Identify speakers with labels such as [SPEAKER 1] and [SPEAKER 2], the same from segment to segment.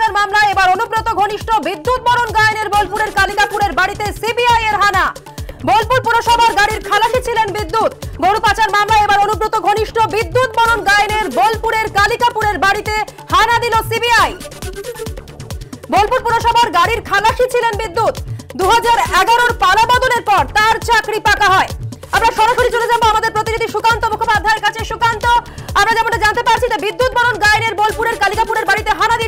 [SPEAKER 1] পাচার মামলা এবার অনুব্রত ঘনিষ্ঠ বিদ্যুৎ বরণ গায়নের বোলপুরের কালিকাপুরের বাড়িতে সিবিআই এর হানা বোলপুর পুরসভার গাড়ির খালাসি ছিলেন বিদ্যুৎ গরু পাচার মামলা এবার অনুব্রত ঘনিষ্ঠ বিদ্যুৎ বরণ গায়নের বোলপুরের কালিকাপুরের বাড়িতে হানা দিল সিবিআই বোলপুর পুরসভার গাড়ির খালাসি ছিলেন বিদ্যুৎ দু হাজার এগারোর পালাবদলের পর তার চাকরি পাকা হয় আমরা সরাসরি চলে যাবো আমাদের প্রতিনিধি সুকান্ত মুখোপাধ্যায়ের কাছে সুকান্ত আমরা যেমনটা জানতে পারছি যে বিদ্যুৎ বরণ গায়নের বোলপুরের কালিকাপুরের বাড়ি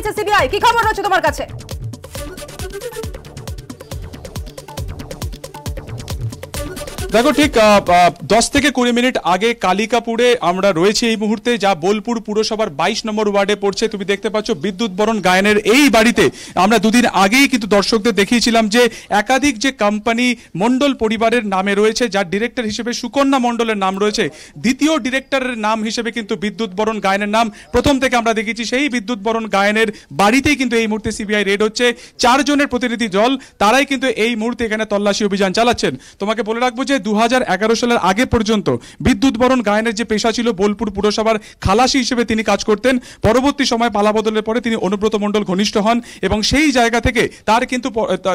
[SPEAKER 1] দিয়েছে সিবিআই কি খবর রয়েছে তোমার কাছে দেখো ঠিক দশ থেকে কুড়ি মিনিট আগে কালিকাপুরে আমরা রয়েছি এই মুহূর্তে যা বোলপুর পুরসভার বাইশ নম্বর ওয়ার্ডে পড়ছে তুমি দেখতে পাচ্ছ বিদ্যুৎ বরণ গায়নের এই বাড়িতে আমরা দুদিন আগেই কিন্তু দর্শকদের দেখিয়েছিলাম যে একাধিক যে কোম্পানি মণ্ডল পরিবারের নামে রয়েছে যার ডিরেক্টর হিসেবে সুকন্যা মণ্ডলের নাম রয়েছে দ্বিতীয় ডিরেক্টরের নাম হিসেবে কিন্তু বিদ্যুৎ বরণ গায়নের নাম প্রথম থেকে আমরা দেখেছি সেই বিদ্যুৎ বরণ গায়নের বাড়িতেই কিন্তু এই মুহূর্তে সিবিআই রেড হচ্ছে চারজনের প্রতিনিধি দল তারাই কিন্তু এই মুহূর্তে এখানে তল্লাশি অভিযান চালাচ্ছেন তোমাকে বলে রাখবো যে দু সালের আগে পর্যন্ত বিদ্যুৎ বরণ গায়নের যে পেশা ছিল বোলপুর পুরসভার খালাসি হিসেবে তিনি কাজ করতেন পরবর্তী সময় পালাবদলের পরে তিনি অনুব্রত মণ্ডল ঘনিষ্ঠ হন এবং সেই জায়গা থেকে তার কিন্তু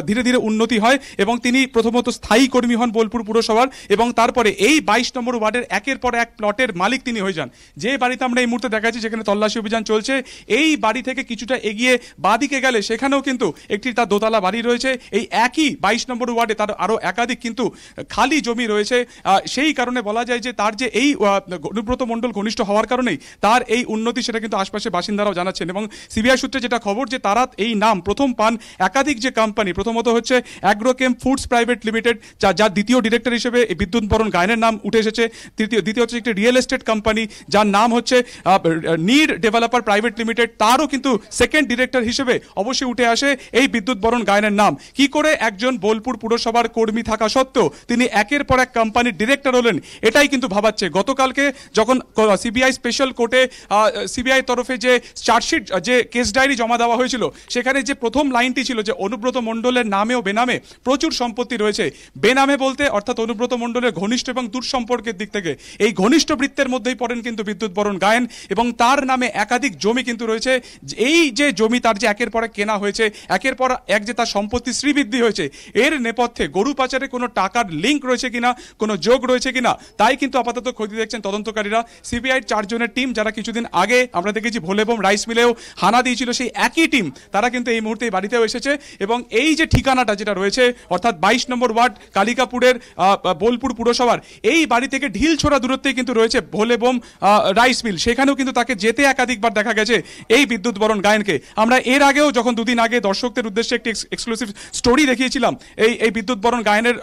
[SPEAKER 1] ধীরে ধীরে উন্নতি হয় এবং তিনি প্রথমত স্থায়ী কর্মী হন বোলপুর পুরসভার এবং তারপরে এই বাইশ নম্বর ওয়ার্ডের একের পর এক প্লটের মালিক তিনি হয়ে যান যে বাড়িতে আমরা এই মুহূর্তে দেখাচ্ছি যেখানে তল্লাশি অভিযান চলছে এই বাড়ি থেকে কিছুটা এগিয়ে বাদিকে গেলে সেখানেও কিন্তু একটি তার দোতলা বাড়ি রয়েছে এই একই বাইশ নম্বর ওয়ার্ডে তার আরও একাধিক কিন্তু খালি জমি জমি রয়েছে সেই কারণে বলা যায় যে তার যে এই অনুব্রত মণ্ডল ঘনিষ্ঠ হওয়ার কারণেই তার এই উন্নতি সেটা কিন্তু আশপাশের বাসিন্দারাও জানাচ্ছেন এবং সিবিআই সূত্রে যেটা খবর যে তারা এই নাম প্রথম পান একাধিক যে কোম্পানি প্রথমত হচ্ছে অ্যাগ্রোকেম ফুডস প্রাইভেট লিমিটেড যা যার দ্বিতীয় ডিরেক্টর হিসেবে বিদ্যুৎ বরণ গায়নের নাম উঠে এসেছে তৃতীয় দ্বিতীয় হচ্ছে একটি রিয়েল এস্টেট কোম্পানি যার নাম হচ্ছে নিড ডেভেলপার প্রাইভেট লিমিটেড তারও কিন্তু সেকেন্ড ডিরেক্টর হিসেবে অবশ্যই উঠে আসে এই বিদ্যুৎ বরণ গায়নের নাম কি করে একজন বোলপুর পুরসভার কর্মী থাকা সত্ত্বেও তিনি একের পর এক কোম্পানির ডিরেক্টর হলেন এটাই কিন্তু ভাবাচ্ছে গতকালকে যখন সিবিআই স্পেশাল কোর্টে সিবিআই তরফে যে চার্জশিট যে কেস ডায়েরি জমা দেওয়া হয়েছিল সেখানে যে প্রথম লাইনটি ছিল যে অনুব্রত মণ্ডলের নামে ও বেনামে প্রচুর সম্পত্তি রয়েছে বেনামে বলতে অর্থাৎ অনুব্রত মণ্ডলের ঘনিষ্ঠ এবং দূর সম্পর্কের দিক থেকে এই ঘনিষ্ঠ বৃত্তের মধ্যেই পড়েন কিন্তু বিদ্যুৎ বরণ গায়েন এবং তার নামে একাধিক জমি কিন্তু রয়েছে এই যে জমি তার যে একের পর কেনা হয়েছে একের পর এক যে তার সম্পত্তি শ্রীবৃদ্ধি হয়েছে এর নেপথ্যে গরু পাচারে কোনো টাকার লিঙ্ক রয়েছে কি কিনা কোনো যোগ রয়েছে কিনা তাই কিন্তু আপাতত ক্ষতি দেখছেন তদন্তকারীরা সিবিআই চারজনের টিম যারা কিছুদিন আগে আমরা দেখেছি ভোলে এবং রাইস মিলেও হানা দিয়েছিল সেই একই টিম তারা কিন্তু এই মুহূর্তে বাড়িতেও এসেছে এবং এই যে ঠিকানাটা যেটা রয়েছে অর্থাৎ বাইশ নম্বর ওয়ার্ড কালিকাপুরের বোলপুর পুরসভার এই বাড়ি থেকে ঢিল ছোড়া দূরত্বেই কিন্তু রয়েছে ভোলে বোম রাইস মিল সেখানেও কিন্তু তাকে যেতে একাধিকবার দেখা গেছে এই বিদ্যুৎ বরণ গায়নকে আমরা এর আগেও যখন দুদিন আগে দর্শকদের উদ্দেশ্যে একটি এক্সক্লুসিভ স্টোরি দেখিয়েছিলাম এই এই বিদ্যুৎ বরণ গায়নের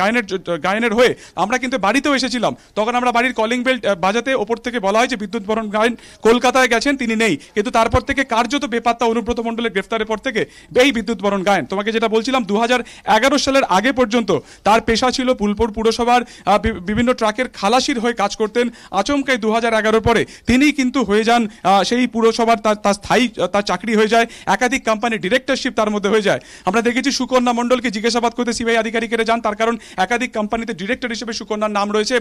[SPEAKER 1] গায়নের গায়নের হয়ে আমরা কিন্তু বাড়িতেও এসেছিলাম তখন আমরা বাড়ির কলিং বেল বাজাতে ওপর থেকে বলা হয় যে বিদ্যুৎ বরণ গায়ন কলকাতায় গেছেন তিনি নেই কিন্তু তারপর থেকে কার্যত বেপাত্তা অনুব্রত মণ্ডলের গ্রেফতারের পর থেকে এই বিদ্যুৎ বরণ গায়ন তোমাকে যেটা বলছিলাম দু সালের আগে পর্যন্ত তার পেশা ছিল পুলপুর পুরসভার বিভিন্ন ট্রাকের খালাসির হয়ে কাজ করতেন আচমকাই দু হাজার পরে তিনি কিন্তু হয়ে যান সেই পুরসভার তার স্থায়ী তার চাকরি হয়ে যায় একাধিক কোম্পানির ডিরেক্টরশিপ তার মধ্যে হয়ে যায় আমরা দেখেছি সুকন্যা মণ্ডলকে জিজ্ঞাসাবাদ করতে সিবিআই আধিকারিকেরা যান তার কারণ একাধিক একাধিক কোম্পানিতে ডিরেক্টর হিসেবে সুকন্যার নাম রয়েছে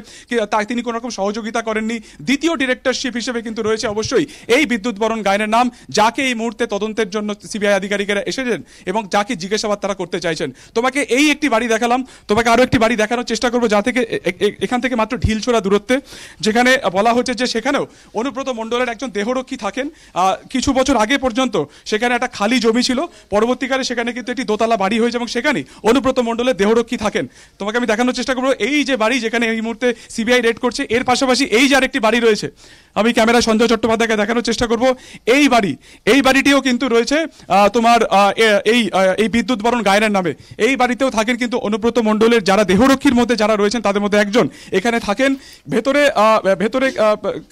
[SPEAKER 1] তাই তিনি কোনো রকম সহযোগিতা করেননি দ্বিতীয় ডিরেক্টরশিপ হিসেবে কিন্তু রয়েছে অবশ্যই এই বিদ্যুৎ বরণ গায়নের নাম যাকে এই মুহূর্তে তদন্তের জন্য সিবিআই আধিকারিকেরা এসেছেন এবং যাকে জিজ্ঞাসাবাদ তারা করতে চাইছেন তোমাকে এই একটি বাড়ি দেখালাম তোমাকে আরও একটি বাড়ি দেখানোর চেষ্টা করবো যা থেকে এখান থেকে মাত্র ঢিল ছোড়া দূরত্বে যেখানে বলা হচ্ছে যে সেখানেও অনুব্রত মণ্ডলের একজন দেহরক্ষী থাকেন কিছু বছর আগে পর্যন্ত সেখানে একটা খালি জমি ছিল পরবর্তীকালে সেখানে কিন্তু একটি দোতলা বাড়ি হয়েছে এবং সেখানেই অনুব্রত মণ্ডলের দেহরক্ষী থাকেন তোমাকে আমি দেখানোর চেষ্টা করবো এই যে বাড়ি যেখানে এই মুহূর্তে সিবিআই রেড করছে এর পাশাপাশি এই যে আরেকটি বাড়ি রয়েছে আমি ক্যামেরা সঞ্জয় চট্টোপাধ্যায়কে দেখানোর চেষ্টা করব এই বাড়ি এই বাড়িটিও কিন্তু রয়েছে তোমার এই এই বিদ্যুৎ বরণ গায়নের নামে এই বাড়িতেও থাকেন কিন্তু অনুব্রত মণ্ডলের যারা দেহরক্ষীর মধ্যে যারা রয়েছেন তাদের মধ্যে একজন এখানে থাকেন ভেতরে ভেতরে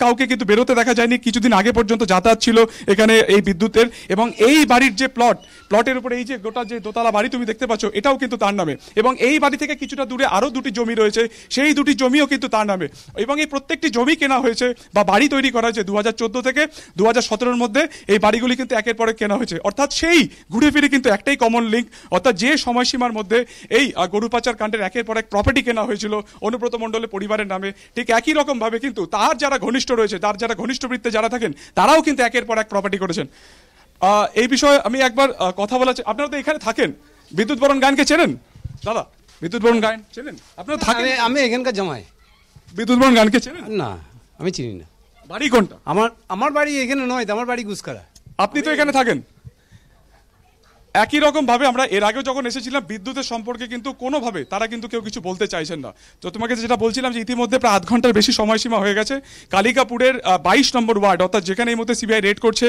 [SPEAKER 1] কাউকে কিন্তু বেরোতে দেখা যায়নি কিছুদিন আগে পর্যন্ত যাতায়াত ছিল এখানে এই বিদ্যুতের এবং এই বাড়ির যে প্লট প্লটের উপরে এই যে গোটা যে দোতলা বাড়ি তুমি দেখতে পাচ্ছ এটাও কিন্তু তার নামে এবং এই বাড়ি থেকে কিছুটা দূরে আরও দুটি জমি রয়েছে সেই দুটি জমিও কিন্তু তার নামে এবং এই প্রত্যেকটি জমি কেনা হয়েছে বা বাড়ি তৈরি করা হয়েছে দু হাজার থেকে দু হাজার মধ্যে এই বাড়িগুলি কিন্তু একের পরে কেনা হয়েছে অর্থাৎ সেই ঘুরে ফিরে কিন্তু একটাই কমন লিঙ্ক অর্থাৎ যে সময়সীমার মধ্যে এই গরু পাচার কাণ্ডের একের পর এক প্রপার্টি কেনা হয়েছিল অনুব্রত মণ্ডলের পরিবারের নামে ঠিক একই রকমভাবে কিন্তু তার যারা ঘনিষ্ঠ রয়েছে তার যারা ঘনিষ্ঠ বৃত্তে যারা থাকেন তারাও কিন্তু একের পর এক প্রপার্টি করেছেন এই বিষয়ে আমি একবার কথা বলা আপনারা তো এখানে থাকেন বিদ্যুৎ বরণ গানকে চেনেন দাদা বিদ্যুৎ বরণ গান চেনেন আপনার থাকে আমি- এখানকার জামাই বিদ্যুৎ বরণ গানকে চেনেন না আমি চিনি না বাড়ি কোনটা আমার আমার বাড়ি এখানে নয় তো আমার বাড়ি গুসকারা আপনি তো এখানে থাকেন একই রকমভাবে আমরা এর আগেও যখন এসেছিলাম বিদ্যুতের সম্পর্কে কিন্তু কোনোভাবে তারা কিন্তু কেউ কিছু বলতে চাইছেন না তো তোমাকে যেটা বলছিলাম যে ইতিমধ্যে প্রায় আধ ঘন্টার বেশি সময়সীমা হয়ে গেছে কালিকাপুরের বাইশ নম্বর ওয়ার্ড অর্থাৎ যেখানে এই মধ্যে সিবিআই রেড করছে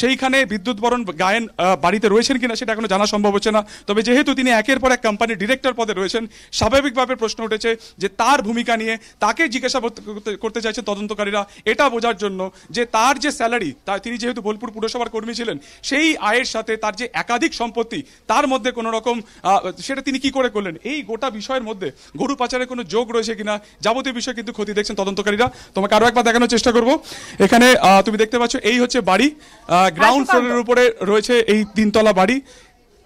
[SPEAKER 1] সেইখানে বিদ্যুৎ বরণ গায়েন বাড়িতে রয়েছেন কিনা সেটা এখনো জানা সম্ভব হচ্ছে না তবে যেহেতু তিনি একের পর এক কোম্পানির ডিরেক্টর পদে রয়েছেন স্বাভাবিকভাবে প্রশ্ন উঠেছে যে তার ভূমিকা নিয়ে তাকে জিজ্ঞাসা করতে চাইছে তদন্তকারীরা এটা বোঝার জন্য যে তার যে স্যালারি তা তিনি যেহেতু বোলপুর পুরসভার কর্মী ছিলেন সেই আয়ের সাথে তার যে একাধিক সম্পত্তি তার মধ্যে কোনো রকম সেটা তিনি কি করে করলেন এই গোটা বিষয়ের মধ্যে গরু পাচারের কোনো যোগ রয়েছে কিনা যাবতীয় বিষয় কিন্তু ক্ষতি দেখছেন তদন্তকারীরা তোমাকে আরও একবার দেখানোর চেষ্টা করব এখানে তুমি দেখতে পাচ্ছ এই হচ্ছে বাড়ি গ্রাউন্ড ফ্লোরের উপরে রয়েছে এই তিনতলা বাড়ি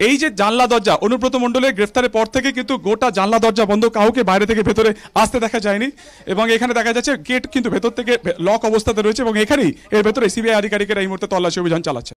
[SPEAKER 1] এই যে জানলা দরজা অনুব্রত মণ্ডলের গ্রেফতারের পর থেকে কিন্তু গোটা জানলা দরজা বন্ধ কাউকে বাইরে থেকে ভেতরে আসতে দেখা যায়নি এবং এখানে দেখা যাচ্ছে গেট কিন্তু ভেতর থেকে লক অবস্থাতে রয়েছে এবং এখানেই এর ভেতরে সিবিআই আধিকারিকেরা এই মুহূর্তে তল্লাশি অভিযান চালাচ্ছে